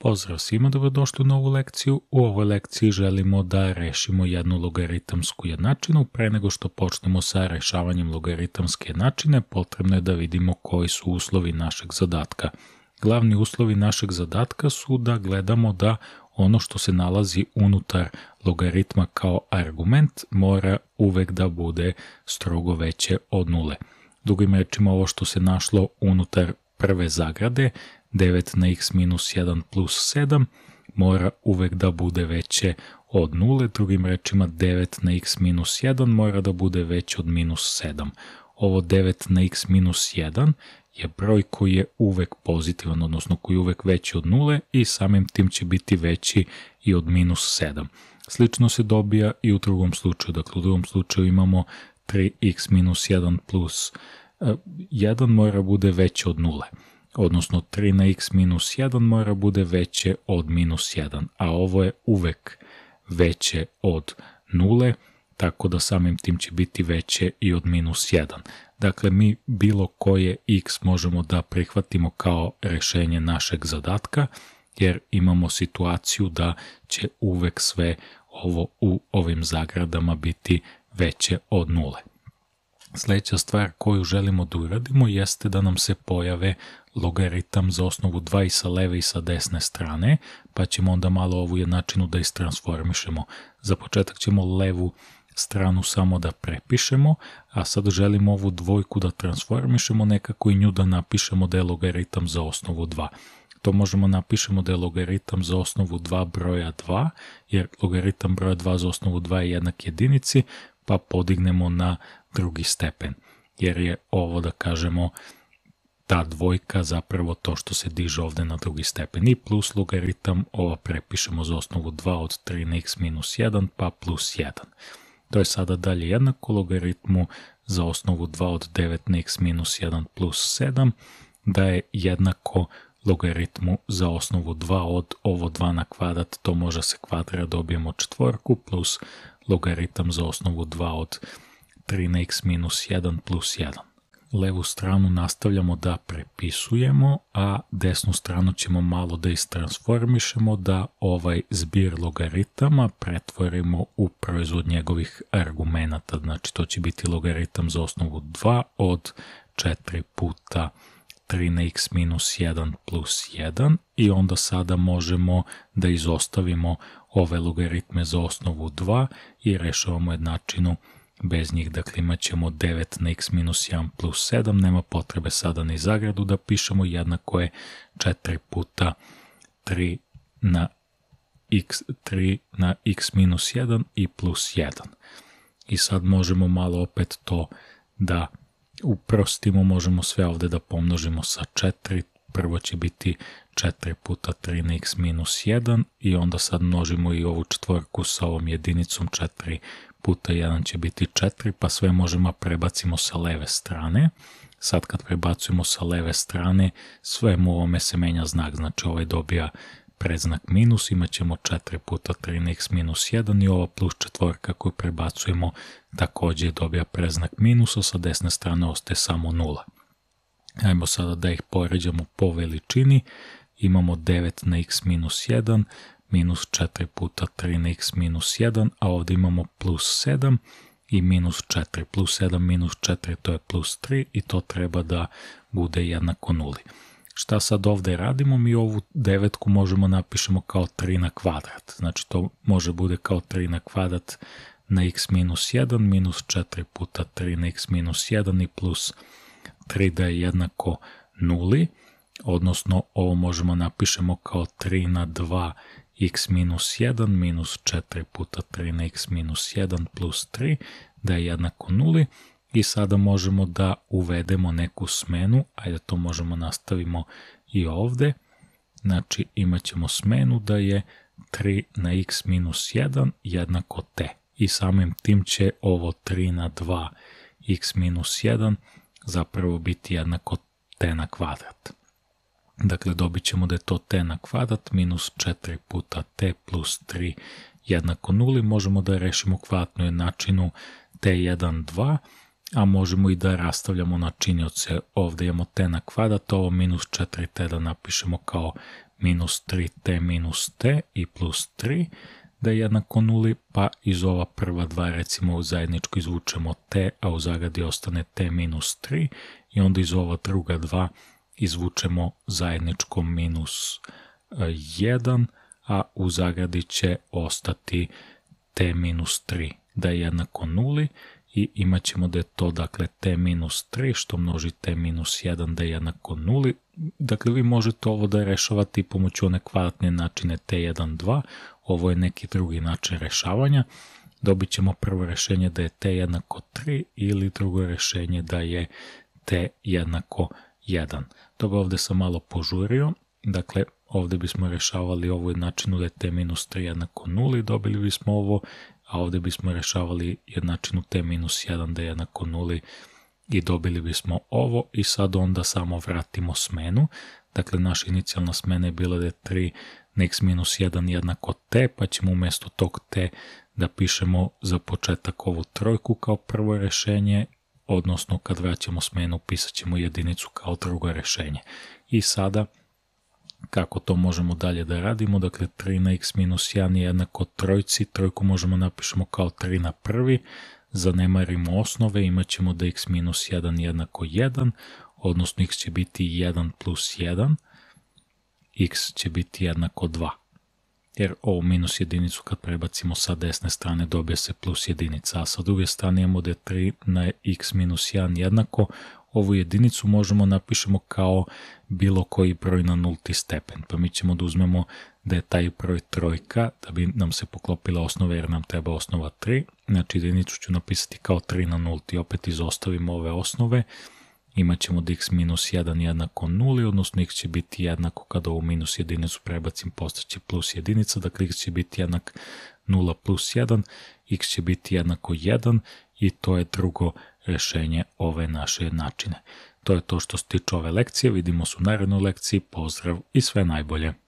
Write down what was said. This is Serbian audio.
Pozdrav svima, dobrodošli u novu lekciju. U ovoj lekciji želimo da rešimo jednu logaritamsku jednačinu. Pre nego što počnemo sa rešavanjem logaritamske jednačine, potrebno je da vidimo koji su uslovi našeg zadatka. Glavni uslovi našeg zadatka su da gledamo da ono što se nalazi unutar logaritma kao argument mora uvek da bude strogo veće od nule. Drugim rečima, ovo što se našlo unutar prve zagrade 9 na x minus 1 plus 7 mora uvek da bude veće od nule, drugim rečima 9 na x minus 1 mora da bude veće od minus 7. Ovo 9 na x minus 1 je broj koji je uvek pozitivan, odnosno koji je uvek veći od nule i samim tim će biti veći i od minus 7. Slično se dobija i u drugom slučaju, dakle u drugom slučaju imamo 3x minus 1 plus 1 eh, mora bude veće od nule odnosno 3 na x minus 1 mora bude veće od minus 1, a ovo je uvek veće od nule, tako da samim tim će biti veće i od minus 1. Dakle, mi bilo koje x možemo da prihvatimo kao rešenje našeg zadatka, jer imamo situaciju da će uvek sve ovo u ovim zagradama biti veće od nule. Sledeća stvar koju želimo da uradimo jeste da nam se pojave logaritam za osnovu 2 i sa leve i sa desne strane, pa ćemo onda malo ovu jednačinu da istransformišemo. Za početak ćemo levu stranu samo da prepišemo, a sad želimo ovu dvojku da transformišemo nekako i nju da napišemo da je logaritam za osnovu 2. To možemo da napišemo da je logaritam za osnovu 2 broja 2, jer logaritam broja 2 za osnovu 2 je jednak jedinici, pa podignemo na drugi stepen, jer je ovo, da kažemo, ta dvojka zapravo to što se diže ovde na drugi stepen i plus logaritam ovo prepišemo za osnovu 2 od 3 na x minus 1 pa plus 1. To je sada dalje jednako logaritmu za osnovu 2 od 9 na x minus 1 plus 7 da je jednako logaritmu za osnovu 2 od ovo 2 na kvadrat, to može se kvadrat dobijemo četvorku plus logaritam za osnovu 2 od 9 13x minus 1 plus 1. Levu stranu nastavljamo da prepisujemo, a desnu stranu ćemo malo da istransformišemo da ovaj zbir logaritama pretvorimo u proizvod njegovih argumenata. Znači to će biti logaritam za osnovu 2 od 4 puta 13x minus 1 plus 1 i onda sada možemo da izostavimo ove logaritme za osnovu 2 i rešavamo jednačinu 1 bez njih, dakle imat ćemo 9 na x minus 1 plus 7, nema potrebe sada ni zagradu da pišemo jednako je 4 puta 3 na x, 3 na x minus 1 i plus 1. I sad možemo malo opet to da uprostimo, možemo sve ovde da pomnožimo sa 4, prvo će biti 4 puta 3 na x minus 1 i onda sad množimo i ovu četvorku sa ovom jedinicom 4 puta 1 će biti 4, pa sve možemo da prebacimo sa leve strane. Sad kad prebacujemo sa leve strane, sve mu ovome se menja znak, znači ovaj dobija predznak minus, imat ćemo 4 puta 13 minus 1 i ova plus četvorka koju prebacujemo takođe dobija predznak minus, a sa desne strane ostaje samo 0. Ajmo sada da ih poređamo po veličini, imamo 9 na x minus 1, minus 4 puta 3x minus 1, a ovdje imamo plus 7 i minus 4. Plus 7 minus 4 to je plus 3 i to treba da bude jednako nuli. Šta sad ovde radimo? Mi ovu devetku možemo da napišemo kao 3 na kvadrat. Znači to može bude kao 3 na kvadrat na x minus 1 minus 4 puta 3 na x minus 1 i plus 3 da je jednako nuli, odnosno ovo možemo da napišemo kao 3 na 2 x minus 1 minus 4 puta 3 na x minus 1 plus 3 da je jednako nuli i sada možemo da uvedemo neku smenu, ajde da to možemo nastavimo i ovde, znači imat ćemo smenu da je 3 na x minus 1 jednako t i samim tim će ovo 3 na 2 x minus 1 zapravo biti jednako t na kvadrat. Dakle, dobit ćemo da je to t na kvadrat minus 4 puta t plus 3 jednako nuli. Možemo da rešimo kvadratnu jednačinu t1, 2, a možemo i da rastavljamo na činioce. Ovde imamo t na kvadrat, ovo minus 4t da napišemo kao minus 3t minus t i plus 3 da je jednako nuli, pa iz ova prva dva recimo zajedničko izvučemo t, a u zagadi ostane t minus 3 i onda iz ova druga dva izvučemo zajedničko minus 1, e, a u zagradi će ostati t minus 3, da je jednako nuli i imat ćemo da je to dakle t minus 3 što množi t minus 1 da je jednako nuli. Dakle, vi možete ovo da rešavate pomoću one kvadratne načine t1, 2, ovo je neki drugi način rešavanja. Dobit ćemo prvo rešenje da je t jednako 3 ili drugo rešenje da je t jednako 3 1. Dobro, ovde sam malo požurio, dakle ovde bismo rešavali ovu jednačinu da je t minus 3 jednako 0 i dobili bismo ovo, a ovde bismo rešavali jednačinu t minus 1 da je jednako 0 i dobili bismo ovo i sad onda samo vratimo smenu, dakle naša inicijalna smena je bila da je 3 na x minus 1 jednako t, pa ćemo umesto tog t da pišemo za početak ovu trojku kao prvo rešenje odnosno kad vraćamo smenu pisat ćemo jedinicu kao drugo rešenje. I sada kako to možemo dalje da radimo, dakle 3 na x minus 1 je jednako trojci, trojku možemo da napišemo kao 3 na prvi, zanemarimo osnove, imat ćemo da x minus 1 jednako 1, odnosno x će biti 1 plus 1, x će biti jednako 2 jer ovu minus jedinicu kad prebacimo sa desne strane dobije se plus jedinica, a sa druge strane imamo da je 3 na x minus 1 jednako, ovu jedinicu možemo da napišemo kao bilo koji broj na nulti stepen, pa mi ćemo da uzmemo da je taj broj trojka, da bi nam se poklopila osnova jer nam treba osnova 3, znači jedinicu ću napisati kao 3 na nulti, opet izostavimo ove osnove, imat ćemo da x minus 1 jednako 0, odnosno dakle x će biti jednako kada ovu minus jedinicu prebacim postaće plus jedinica, dakle x će biti jednak 0 plus 1, x će biti jednako 1 i to je drugo rešenje ove naše jednačine. To je to što se tiče ove lekcije, vidimo se u narednoj lekciji, pozdrav i sve najbolje!